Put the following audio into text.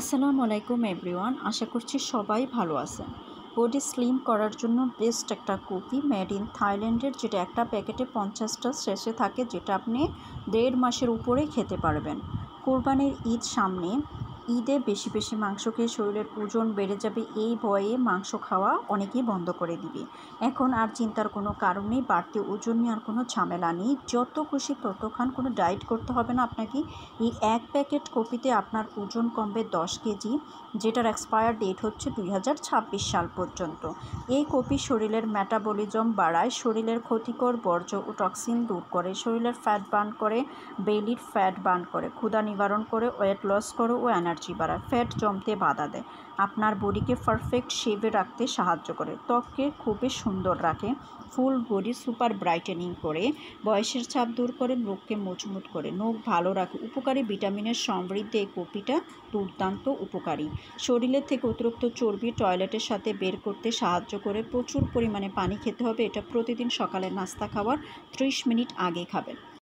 আসসালামু আলাইকুম এভরিওয়ান আশা করছি সবাই ভালো আছেন বডি স্লিম করার জন্য বেস্ট একটা কুকি মেড ইন থাইল্যান্ডের যেটা একটা প্যাকেটে পঞ্চাশটা শেষে থাকে যেটা আপনি দেড় মাসের উপরে খেতে পারবেন কোরবানির ঈদ সামনে ঈদে বেশি বেশি মাংস খেয়ে শরীরের ওজন বেড়ে যাবে এই ভয়ে মাংস খাওয়া অনেকেই বন্ধ করে দিবে এখন আর চিন্তার কোনো কারণ নেই বাড়তি ওজন নিয়ে আর কোনো ঝামেলা নেই যত খুশি ততক্ষণ কোনো ডায়েট করতে হবে না আপনাকে এই এক প্যাকেট কপিতে আপনার ওজন কমবে দশ কেজি যেটার এক্সপায়ার ডেট হচ্ছে দুই সাল পর্যন্ত এই কপি শরীরের মেটাবলিজম বাড়ায় শরীরের ক্ষতিকর বর্জ্য ও টক্সিন দূর করে শরীরের ফ্যাট বার্ন করে বেলির ফ্যাট বার্ন করে ক্ষুদা নিবারণ করে ওয়েট লস করে ও এনার্জি এনার্জি বাড়ায় ফ্যাট জমতে বাধা দেয় আপনার বডিকে পারফেক্ট শেভে রাখতে সাহায্য করে ত্বককে খুবই সুন্দর রাখে ফুল বডি সুপার ব্রাইটেনিং করে বয়সের ছাপ দূর করে মুখকে মজবুত করে নখ ভালো রাখে উপকারী ভিটামিনের সমৃদ্ধ এই কপিটা দুর্দান্ত উপকারী শরীরের থেকে অতিরিক্ত চর্বি টয়লেটের সাথে বের করতে সাহায্য করে প্রচুর পরিমাণে পানি খেতে হবে এটা প্রতিদিন সকালে নাস্তা খাওয়ার ত্রিশ মিনিট আগে খাবেন